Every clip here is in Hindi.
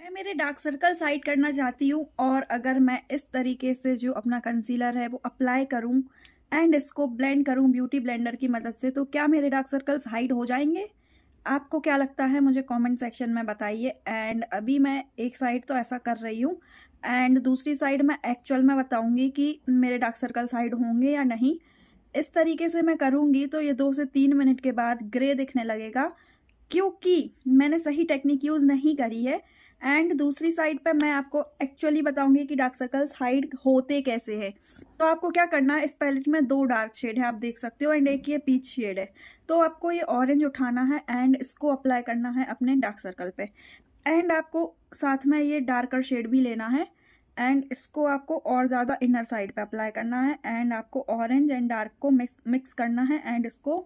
मैं मेरे डार्क सर्कल साइड करना चाहती हूँ और अगर मैं इस तरीके से जो अपना कंसीलर है वो अप्लाई करूँ एंड इसको ब्लेंड करूँ ब्यूटी ब्लेंडर की मदद से तो क्या मेरे डार्क सर्कल्स हाइड हो जाएंगे आपको क्या लगता है मुझे कमेंट सेक्शन में बताइए एंड अभी मैं एक साइड तो ऐसा कर रही हूँ एंड दूसरी साइड मैं एक्चुअल में बताऊँगी कि मेरे डार्क सर्कल्स हाइड होंगे या नहीं इस तरीके से मैं करूँगी तो ये दो से तीन मिनट के बाद ग्रे दिखने लगेगा क्योंकि मैंने सही टेक्निक यूज़ नहीं करी है एंड दूसरी साइड पर मैं आपको एक्चुअली बताऊंगी कि डार्क सर्कल्स हाइड होते कैसे हैं तो आपको क्या करना है इस पैलेट में दो डार्क शेड है आप देख सकते हो एंड एक ये पीच शेड है तो आपको ये ऑरेंज उठाना है एंड इसको अप्लाई करना है अपने डार्क सर्कल पे एंड आपको साथ में ये डार्कर शेड भी लेना है एंड इसको आपको और ज़्यादा इनर साइड पे अप्लाई करना है एंड आपको ऑरेंज एंड डार्क को मिक्स मिक्स करना है एंड इसको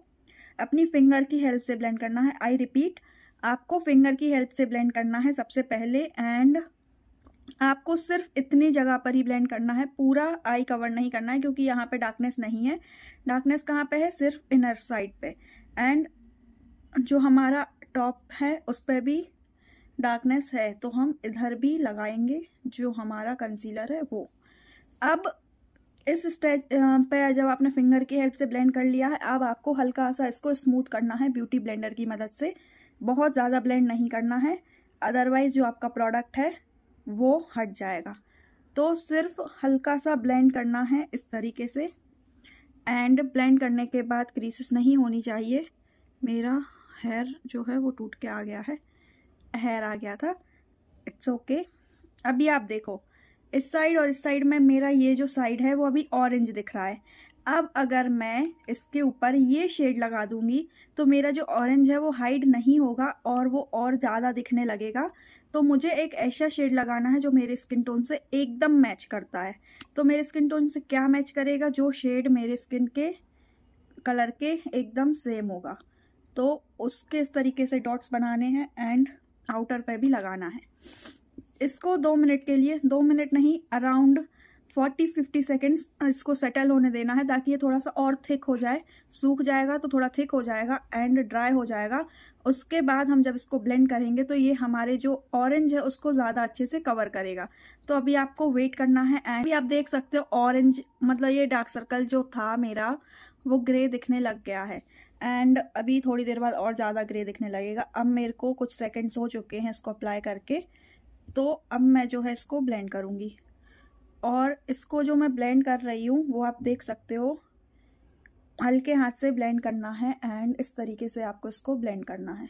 अपनी फिंगर की हेल्प से ब्लेंड करना है आई रिपीट आपको फिंगर की हेल्प से ब्लेंड करना है सबसे पहले एंड आपको सिर्फ इतनी जगह पर ही ब्लेंड करना है पूरा आई कवर नहीं करना है क्योंकि यहाँ पे डार्कनेस नहीं है डार्कनेस कहाँ पे है सिर्फ इनर साइड पे एंड जो हमारा टॉप है उस पर भी डार्कनेस है तो हम इधर भी लगाएंगे जो हमारा कंसीलर है वो अब इस स्टेज पे जब आपने फिंगर की हेल्प से ब्लेंड कर लिया है अब आपको हल्का सा इसको स्मूथ करना है ब्यूटी ब्लेंडर की मदद से बहुत ज़्यादा ब्लेंड नहीं करना है अदरवाइज़ जो आपका प्रोडक्ट है वो हट जाएगा तो सिर्फ हल्का सा ब्लेंड करना है इस तरीके से एंड ब्लेंड करने के बाद क्रीसिस नहीं होनी चाहिए मेरा हेयर जो है वो टूट के आ गया है हेयर आ गया था इट्स ओके okay. अभी आप देखो इस साइड और इस साइड में मेरा ये जो साइड है वो अभी ऑरेंज दिख रहा है अब अगर मैं इसके ऊपर ये शेड लगा दूंगी तो मेरा जो ऑरेंज है वो हाइड नहीं होगा और वो और ज़्यादा दिखने लगेगा तो मुझे एक ऐसा शेड लगाना है जो मेरे स्किन टोन से एकदम मैच करता है तो मेरे स्किन टोन से क्या मैच करेगा जो शेड मेरे स्किन के कलर के एकदम सेम होगा तो उसके इस तरीके से डॉट्स बनाने हैं एंड आउटर पर भी लगाना है इसको दो मिनट के लिए दो मिनट नहीं अराउंड फोर्टी फिफ्टी सेकेंड्स इसको सेटल होने देना है ताकि ये थोड़ा सा और थिक हो जाए सूख जाएगा तो थोड़ा थिक हो जाएगा एंड ड्राई हो जाएगा उसके बाद हम जब इसको ब्लेंड करेंगे तो ये हमारे जो ऑरेंज है उसको ज़्यादा अच्छे से कवर करेगा तो अभी आपको वेट करना है एंड भी आप देख सकते हो ऑरेंज मतलब ये डार्क सर्कल जो था मेरा वो ग्रे दिखने लग गया है एंड अभी थोड़ी देर बाद और ज़्यादा ग्रे दिखने लगेगा अब मेरे को कुछ सेकेंड्स हो चुके हैं इसको अप्लाई करके तो अब मैं जो है इसको ब्लेंड करूँगी और इसको जो मैं ब्लेंड कर रही हूँ वो आप देख सकते हो हल्के हाथ से ब्लेंड करना है एंड इस तरीके से आपको इसको ब्लेंड करना है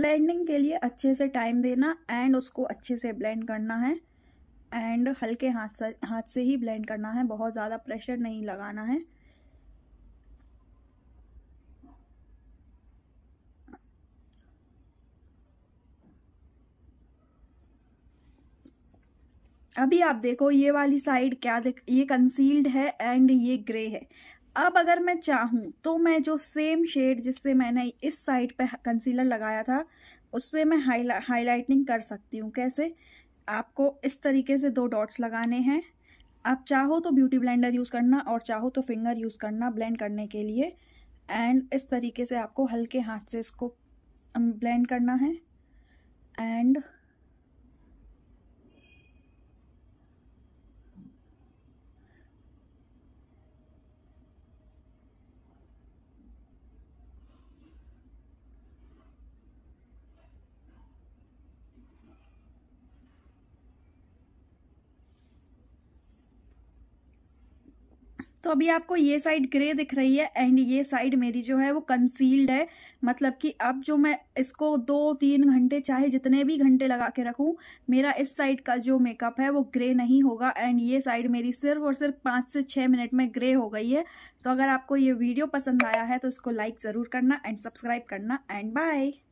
ब्लेंडिंग के लिए अच्छे से टाइम देना एंड उसको अच्छे से ब्लेंड करना है एंड हल्के हाथ से हाथ से ही ब्लेंड करना है बहुत ज़्यादा प्रेशर नहीं लगाना है अभी आप देखो ये वाली साइड क्या देख ये कंसील्ड है एंड ये ग्रे है अब अगर मैं चाहूँ तो मैं जो सेम शेड जिससे मैंने इस साइड पे कंसीलर लगाया था उससे मैं हाईलाइटिंग कर सकती हूँ कैसे आपको इस तरीके से दो डॉट्स लगाने हैं आप चाहो तो ब्यूटी ब्लेंडर यूज़ करना और चाहो तो फिंगर यूज़ करना ब्लेंड करने के लिए एंड इस तरीके से आपको हल्के हाथ से इसको ब्लेंड um, करना है एंड तो अभी आपको ये साइड ग्रे दिख रही है एंड ये साइड मेरी जो है वो कंसील्ड है मतलब कि अब जो मैं इसको दो तीन घंटे चाहे जितने भी घंटे लगा के रखूं मेरा इस साइड का जो मेकअप है वो ग्रे नहीं होगा एंड ये साइड मेरी सिर्फ और सिर्फ पाँच से छः मिनट में ग्रे हो गई है तो अगर आपको ये वीडियो पसंद आया है तो इसको लाइक ज़रूर करना एंड सब्सक्राइब करना एंड बाय